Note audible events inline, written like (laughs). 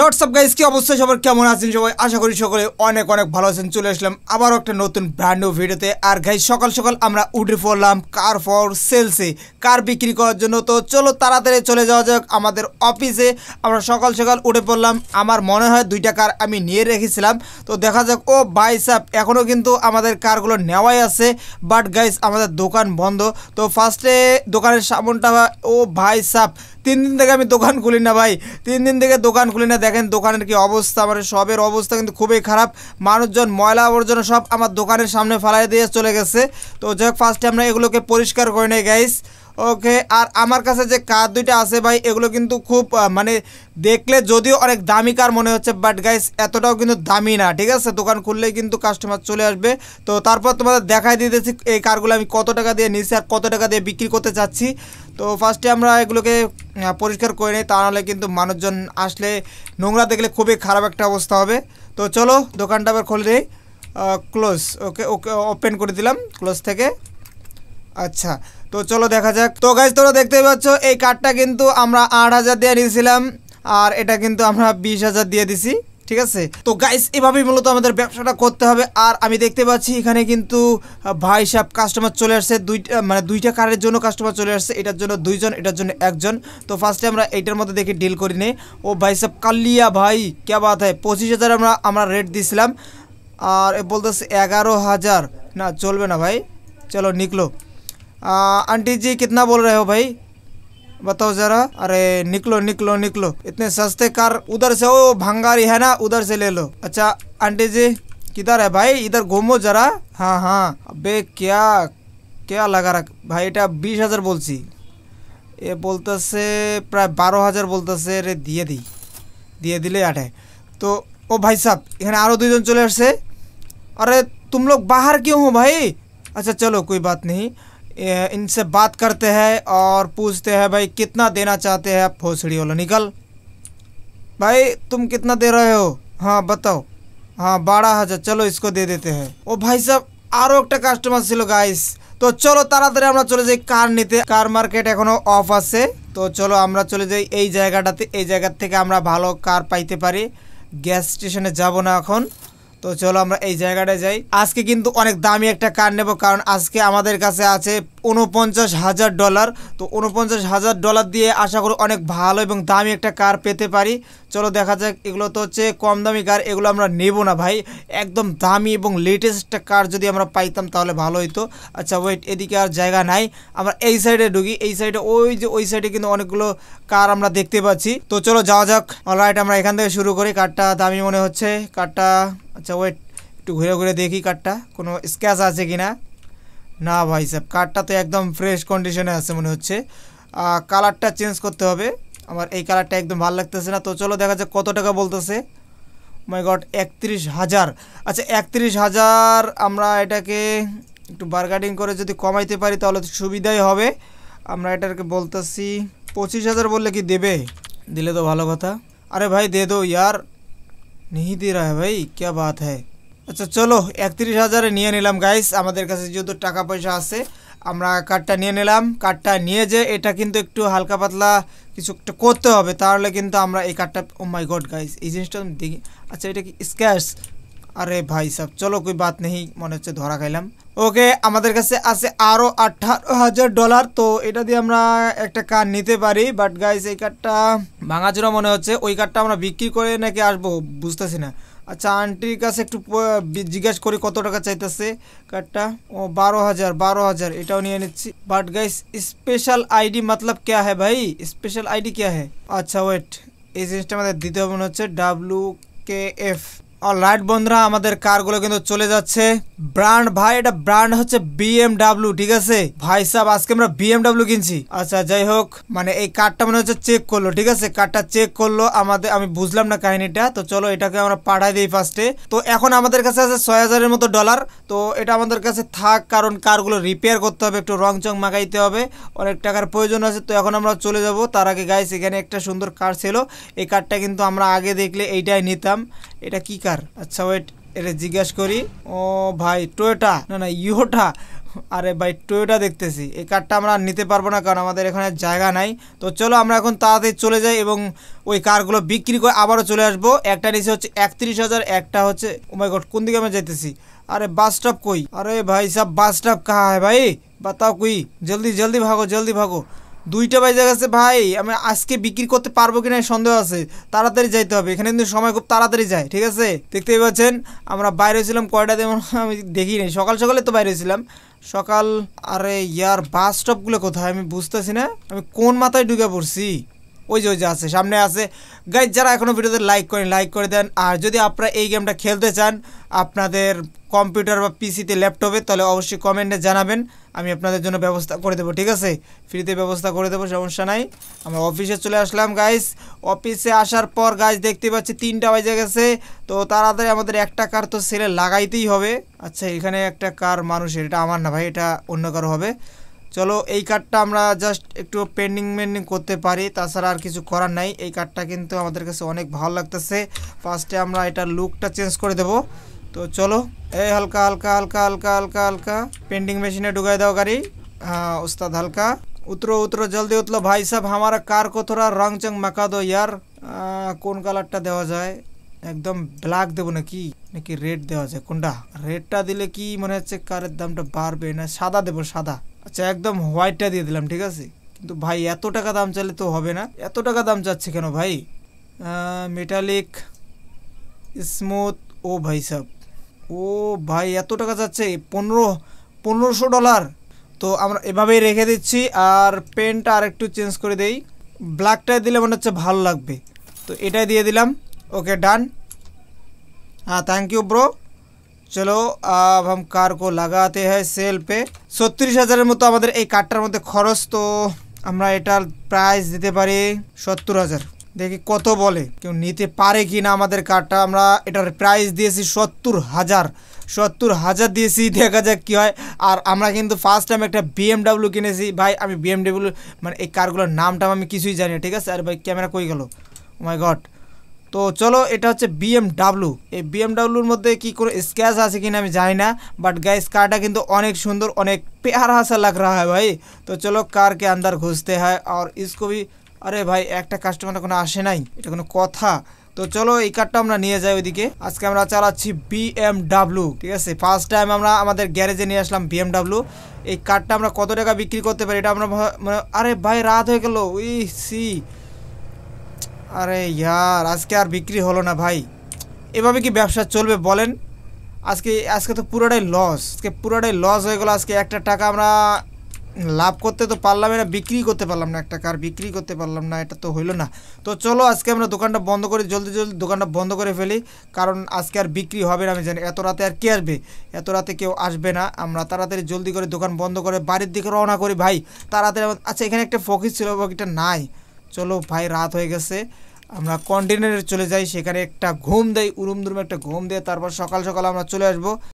WhatsApp guys কি অবস্থা সবার কেমন আছেন সবাই আশা করি সকলে অনেক অনেক ভালো আছেন চলে আসলাম আবারও একটা নতুন ব্র্যান্ড নিউ ভিডিওতে আর গাইজ সকাল সকাল আমরা উঠে পড়লাম কার ফর সেলসে কার বিক্রি করার জন্য তো চলো তাড়াতাড়ি চলে যাওয়া যাক আমাদের অফিসে আমরা সকাল সকাল উঠে পড়লাম আমার মনে হয় দুইটা কার আমি নিয়ে রেখেছিলাম তো দেখা যাক ও সাপ এখনও কিন্তু আমাদের কারগুলো নেওয়াই আছে বাট গাইজ আমাদের দোকান বন্ধ তো ফার্স্টে দোকানের সামনটা ও ভাই সাপ তিন দিন থেকে আমি দোকান খুলি না ভাই তিন দিন থেকে দোকান খুলি না দেখেন দোকানের কি অবস্থা মানে সবের অবস্থা কিন্তু খুবই খারাপ মানুষজন ময়লা আবর্জনা সব আমার দোকানের সামনে ফেলাই দিয়ে চলে গেছে তো যাই হোক ফার্স্টে আমরা এগুলোকে পরিষ্কার করে নেই গাইস ওকে আর আমার কাছে যে কার দুইটা আছে ভাই এগুলো কিন্তু খুব মানে দেখলে যদিও অনেক দামি কার মনে হচ্ছে বাট গাইস এতটাও কিন্তু দামি না ঠিক আছে দোকান খুললেই কিন্তু কাস্টমার চলে আসবে তো তারপর তোমাদের দেখাই দিতেছি এই কারগুলো আমি কত টাকা দিয়ে নিছি আর কত টাকা দিয়ে বিক্রি করতে চাচ্ছি তো ফার্স্টে আমরা এগুলোকে পরিষ্কার করে নিই তা নাহলে কিন্তু মানুষজন আসলে নোংরা দেখলে খুবই খারাপ একটা অবস্থা হবে তো চলো দোকানটা আবার খুলে দিই ক্লোজ ওকে ওকে ওপেন করে দিলাম ক্লোজ থেকে আচ্ছা তো চলো দেখা যাক তো গাইজ তোরা দেখতেই পাচ্ছ এই কার্ডটা কিন্তু আমরা আট হাজার দিয়ে নিয়েছিলাম আর এটা কিন্তু আমরা বিশ হাজার দিয়ে দিছি ঠিক আছে তো গাইস এভাবেই মূলত আমাদের ব্যবসাটা করতে হবে আর আমি দেখতে পাচ্ছি এখানে কিন্তু ভাই সাহেব কাস্টমার চলে আসছে দুইটা মানে দুইটা কারের জন্য কাস্টমার চলে আসছে এটার জন্য দুইজন এটার জন্য একজন তো ফার্স্টে আমরা এইটার মধ্যে দেখে ডিল করি নে ও ভাই সাহেব কালিয়া ভাই ক্যা বাত হয় পঁচিশ হাজার আমরা আমরা রেট দিয়েছিলাম আর বলতেছে এগারো হাজার না চলবে না ভাই চলো নিকলো आंटी जी कितना बोल रहे हो भाई बताओ जरा अरे निकलो निकलो निकलो इतने सस्ते कार उधर से हो भंगारी है ना उधर से ले लो अच्छा आंटी जी किधर है भाई इधर घूमो जरा हाँ हाँ अबे क्या क्या लगा रख भाई এটা বিশ হাজার বলছি এ বলতেছে প্রায় বারো হাজার বলতেছে রে দিয়ে দিই दिए দিলে আঠায় तो ओ भाई साहब इन्हें आरो দুজন চলে चले अरे तुम लोग बाहर क्यों हो भाई अच्छा चलो कोई बात नहीं इनसे बात करते हैं और पूछते हैं भाई कितना देना चाहते हैं भोसड़ी वाला निकल भाई तुम कितना दे रहे हो हाँ बताओ हाँ बारह हज़ार चलो इसको दे देते हैं ओ भाई साहब आरो एक कस्टमर छो गाइस तो चलो তাড়াতাড়ি আমরা চলে যাই কার নিতে কার মার্কেট এখনো অফ আছে তো চলো আমরা চলে যাই এই জায়গাটাতে এই জায়গা থেকে আমরা ভালো কার পাইতে পারি তো চলো আমরা এই জায়গাটায় যাই আজকে কিন্তু অনেক দামি একটা কার নেব কারণ আজকে আমাদের কাছে আছে উনপঞ্চাশ হাজার ডলার তো উনপঞ্চাশ হাজার ডলার দিয়ে আশা করি অনেক ভালো এবং দামি একটা কার পেতে পারি চলো দেখা যাক এগুলো তো হচ্ছে কম দামি কার এগুলো আমরা নেব না ভাই একদম দামি এবং লেটেস্ট একটা কার যদি আমরা পাইতাম তাহলে ভালো হইতো আচ্ছা ওয়েট এদিকে আর জায়গা নাই আমরা এই সাইডে ঢুকি এই সাইডে ওই যে ওই সাইডে কিন্তু অনেকগুলো কার আমরা দেখতে পাচ্ছি তো চলো যাওয়া যাক অলরাইট আমরা এখান থেকে শুরু করি কারটা দামি মনে হচ্ছে কারটা আচ্ছা ওয়েট একটু ঘুরে ঘুরে দেখি কার্ডটা কোনো স্ক্যাচ আছে কি না না ভাই সাহেব কার্ডটা তো একদম ফ্রেশ কন্ডিশনে আছে মনে হচ্ছে কালারটা চেঞ্জ করতে হবে আমার এই কালারটা একদম ভালো লাগতেছে না তো চলো দেখা যাক কত টাকা বলতেছে মাই oh গড একত্রিশ হাজার আচ্ছা একত্রিশ হাজার আমরা এটাকে একটু বার্গারিং করে যদি কমাইতে পারি তাহলে সুবিধাই হবে আমরা এটাকে বলতেছি পঁচিশ হাজার বললে কি দেবে দিলে তো ভালো কথা আরে ভাই দে দো ইয়ার नहीं दे रहा है भाई क्या बात है আচ্ছা চলো একত্রিশ হাজারে নিয়ে নিলাম গাইস আমাদের কাছে যেহেতু টাকা পয়সা আছে আমরা কার্ডটা নিয়ে নিলাম কার্ডটা নিয়ে যে এটা কিন্তু একটু হালকা পাতলা কিছু একটা করতে হবে তাহলে কিন্তু আমরা এই কার্ডটা ও মাই গড গাইস এই জিনিসটা আমি দেখি আচ্ছা এটা কি স্ক্যাশ আরে ভাই সাহেব চলো কই বাত নেই মনে হচ্ছে ধরা খাইলাম ওকে আমাদের কাছে আছে আরও আঠারো হাজার ডলার তো এটা দিয়ে আমরা একটা কার নিতে পারি বাট গাইস এই কারটা ভাঙাচোরা মনে হচ্ছে ওই কারটা আমরা বিক্রি করে নাকি আসবো বুঝতেছি না আচ্ছা আন্টির কাছে একটু জিজ্ঞাসা করি কত টাকা চাইতেছে কার্ডটা ও বারো হাজার বারো হাজার এটাও নিয়ে নিচ্ছি বাট গাইস স্পেশাল আইডি মতলব কে হ্যাঁ ভাই স্পেশাল আইডি কে হ্যাঁ আচ্ছা ওয়েট এই জিনিসটা আমাদের দিতে হবে মনে হচ্ছে W K F R light বন্ধরা আমাদের কারগুলো কিন্তু চলে যাচ্ছে ব্র্যান্ড ভাই এটা ব্র্যান্ড হচ্ছে বিএমডাব্লিউ ঠিক আছে ভাই সাহেব আজকে আমরা বিএমডাব্লিউ কিনছি আচ্ছা যাই হোক মানে এই কার্ডটা মনে হচ্ছে চেক করলো ঠিক আছে কার্ডটা চেক করলো আমাদের আমি বুঝলাম না কাহিনীটা তো চলো এটাকে আমরা পাঠাই দিই ফার্স্টে তো এখন আমাদের কাছে আছে ছয় হাজারের মতো ডলার তো এটা আমাদের কাছে থাক কারণ কারগুলো রিপেয়ার করতে হবে একটু রং চং মাখাইতে হবে অনেক টাকার প্রয়োজন আছে তো এখন আমরা চলে যাব তার আগে গাইস এখানে একটা সুন্দর কার ছিল এই কারটা কিন্তু আমরা আগে দেখলে এইটাই নিতাম এটা কি কার আচ্ছা ওয়েট এটা জিজ্ঞাসা করি ও ভাই টয়োটা না না ইহোটা আরে ভাই টয়োটা দেখতেছি এই কারটা আমরা নিতে পারবো না কারণ আমাদের এখানে জায়গা নাই তো চলো আমরা এখন তাড়াতাড়ি চলে যাই এবং ওই কারগুলো বিক্রি করে আবারও চলে আসবো একটা নিচে হচ্ছে একত্রিশ হাজার একটা হচ্ছে ওমাই oh গড কোন দিকে আমরা যেতেছি আরে বাস স্টপ কই আরে ভাই সব বাস স্টপ কাহা হয় ভাই বাতাও কই জলদি জলদি ভাগো জলদি ভাগো দুইটা বাজে গেছে ভাই আমি আজকে বিক্রি করতে পারবো কিনা সন্দেহ আছে তাড়াতাড়ি যাইতে হবে এখানে কিন্তু সময় খুব তাড়াতাড়ি যায় ঠিক আছে দেখতেই পাচ্ছেন আমরা বাইরে ছিলাম কয়টা তেমন (laughs) আমি দেখিনি সকাল সকালে তো বাইরে ছিলাম সকাল আরে ইয়ার বাস স্টপগুলো কোথায় আমি বুঝতেছি না আমি কোন মাথায় ঢুকে পড়ছি ওই যে ওই যে আছে সামনে আছে গাইজ যারা এখনও ভিডিওতে লাইক করেন লাইক করে দেন আর যদি আপনারা এই গেমটা খেলতে চান আপনাদের কম্পিউটার বা পিসিতে ল্যাপটপে তাহলে অবশ্যই কমেন্টে জানাবেন আমি আপনাদের জন্য ব্যবস্থা করে দেবো ঠিক আছে ফ্রিতে ব্যবস্থা করে দেবো সমস্যা নাই আমরা অফিসে চলে আসলাম গাইস অফিসে আসার পর গাইস দেখতে পাচ্ছি তিনটা বাজে গেছে তো তাড়াতাড়ি আমাদের একটা কার তো সেলে লাগাইতেই হবে আচ্ছা এখানে একটা কার মানুষের এটা আমার না ভাই এটা অন্য কারো হবে চলো এই কার্ডটা আমরা জাস্ট একটু পেন্ডিং মেন্ডিং করতে পারি তাছাড়া আর কিছু করার নাই এই কার্ডটা কিন্তু আমাদের কাছে অনেক ভালো লাগতেছে ফার্স্টে আমরা এটা লুকটা চেঞ্জ করে দেব তো চলো এই হালকা হালকা হালকা হালকা হালকা হালকা পেন্ডিং মেশিনে ঢুকাই দাও গাড়ি হ্যাঁ উস্তাদ হালকা উতরো উতরো জলদি উতলো ভাই সাহেব আমারা কার কতরা রং চং মাকা দো ইয়ার কোন কালারটা দেওয়া যায় একদম ব্ল্যাক দেবো নাকি নাকি রেড দেওয়া যায় কোনটা রেডটা দিলে কি মনে হচ্ছে কারের দামটা বাড়বে না সাদা দেবো সাদা আচ্ছা একদম হোয়াইটটা দিয়ে দিলাম ঠিক আছে কিন্তু ভাই এত টাকা দাম চাইলে তো হবে না এত টাকা দাম চাচ্ছে কেন ভাই মেটালিক স্মুথ ও ভাই সাহ ও ভাই এত টাকা যাচ্ছে পনেরো পনেরোশো ডলার তো আমরা এভাবেই রেখে দিচ্ছি আর পেনটা আর একটু চেঞ্জ করে দেই ব্ল্যাকটা দিলে মনে হচ্ছে ভালো লাগবে তো এটাই দিয়ে দিলাম ওকে ডান হ্যাঁ থ্যাংক ইউ ব্রো চলো अब हम कार को लगाते हैं সেল पे ছত্রিশ হাজারের মতো আমাদের এই কার্ডটার মধ্যে খরচ তো আমরা এটার প্রাইস দিতে পারি সত্তর হাজার দেখি কত বলে কেউ নিতে পারে কি না আমাদের কার্ডটা আমরা এটার প্রাইস দিয়েছি সত্তর হাজার সত্তর হাজার দিয়েছি দেখা যাক কী হয় আর আমরা কিন্তু ফার্স্ট টাইম একটা বিএমডাব্লিউ কিনেছি ভাই আমি বিএমডাব্লিউ মানে এই কারগুলোর নামটাম আমি কিছুই জানি না ঠিক আছে আর ভাই ক্যামেরা কই গেল মাই গড তো চলো এটা হচ্ছে বিএমডাব্লু এই বিএমডাব্লুর মধ্যে কি কোনো স্ক্যাচ আছে কিনা আমি জানি না বাট গাইস কারটা কিন্তু অনেক সুন্দর অনেক পেহার হাসা লাগ রা হ্যাঁ ভাই তো চলো কার কে আন্দার ঘুষতে হয় আর ইসকো ভি আরে ভাই একটা কাস্টমার কোনো আসে নাই এটা কোনো কথা তো চলো এই কারটা আমরা নিয়ে যাই ওইদিকে আজকে আমরা চালাচ্ছি বিএমডাব্লু ঠিক আছে ফার্স্ট টাইম আমরা আমাদের গ্যারেজে নিয়ে আসলাম বিএমডাব্লু এই কারটা আমরা কত টাকা বিক্রি করতে পারি এটা আমরা মানে আরে ভাই রাত হয়ে গেল ওই সি আরে ইয়ার আজকে আর বিক্রি হলো না ভাই এভাবে কি ব্যবসা চলবে বলেন আজকে আজকে তো পুরোটাই লস আজকে পুরোটাই লস হয়ে গেলো আজকে একটা টাকা আমরা লাভ করতে তো পারলাম না বিক্রি করতে পারলাম না একটা কার বিক্রি করতে পারলাম না এটা তো হইলো না তো চলো আজকে আমরা দোকানটা বন্ধ করে জলদি জলদি দোকানটা বন্ধ করে ফেলি কারণ আজকে আর বিক্রি হবে না আমি জানি এত রাতে আর কে আসবে এত রাতে কেউ আসবে না আমরা তাড়াতাড়ি জলদি করে দোকান বন্ধ করে বাড়ির দিকে রওনা করি ভাই তাড়াতাড়ি আচ্ছা এখানে একটা ফকির ছিল ফকিটা নাই চলো ভাই রাত হয়ে গেছে আমরা কন্টিনেন্টে চলে যাই সেখানে একটা ঘুম দেয় উরুম দুরুম একটা ঘুম দিয়ে তারপর সকাল সকাল আমরা চলে আসবো